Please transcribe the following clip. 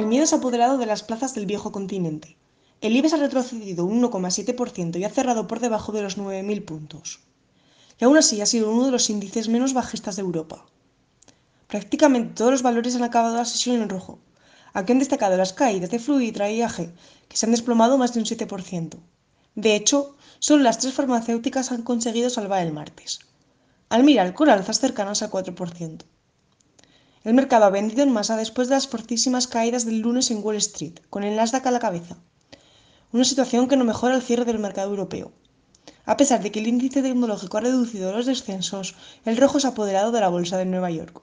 el miedo se ha apoderado de las plazas del viejo continente. El IBEX ha retrocedido un 1,7% y ha cerrado por debajo de los 9.000 puntos. Y aún así ha sido uno de los índices menos bajistas de Europa. Prácticamente todos los valores han acabado la sesión en rojo, aunque han destacado las caídas de Fluid y Traiaje, que se han desplomado más de un 7%. De hecho, solo las tres farmacéuticas han conseguido salvar el martes. Al mirar, con alzas cercanas al 4%. El mercado ha vendido en masa después de las fortísimas caídas del lunes en Wall Street, con el Nasdaq a la cabeza. Una situación que no mejora el cierre del mercado europeo. A pesar de que el índice tecnológico ha reducido los descensos, el rojo se ha apoderado de la bolsa de Nueva York.